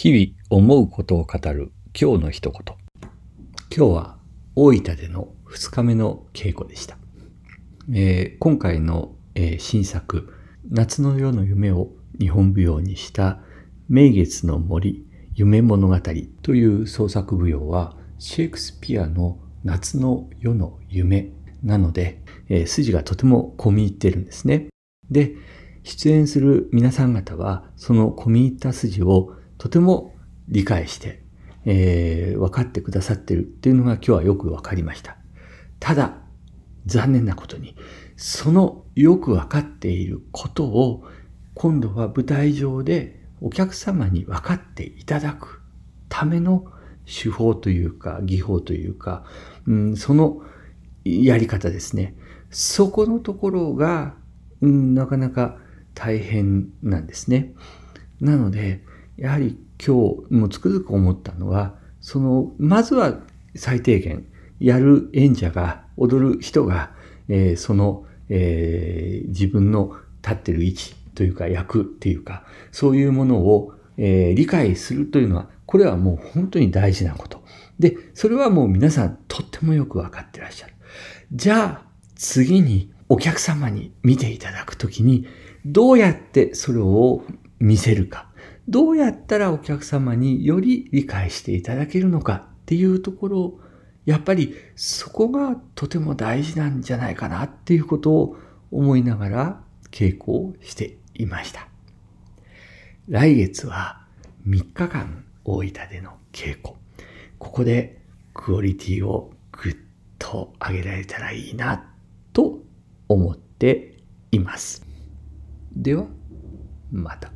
日々思うことを語る今日の一言。今日は大分での2日目の稽古でした。えー、今回の、えー、新作、夏の夜の夢を日本舞踊にした名月の森夢物語という創作舞踊はシェイクスピアの夏の夜の夢なので、えー、筋がとても込み入ってるんですね。で、出演する皆さん方はその込み入った筋をとても理解して、えー、分かってくださってるっていうのが今日はよく分かりました。ただ、残念なことに、そのよく分かっていることを今度は舞台上でお客様に分かっていただくための手法というか技法というか、うん、そのやり方ですね。そこのところが、うん、なかなか大変なんですね。なので、やはり今日もつくづく思ったのは、その、まずは最低限、やる演者が、踊る人が、えー、その、えー、自分の立ってる位置というか役っていうか、そういうものを、えー、理解するというのは、これはもう本当に大事なこと。で、それはもう皆さんとってもよくわかってらっしゃる。じゃあ、次にお客様に見ていただくときに、どうやってそれを見せるか。どうやったらお客様により理解していただけるのかっていうところやっぱりそこがとても大事なんじゃないかなっていうことを思いながら稽古をしていました。来月は3日間大分での稽古。ここでクオリティをぐっと上げられたらいいなと思っています。では、また。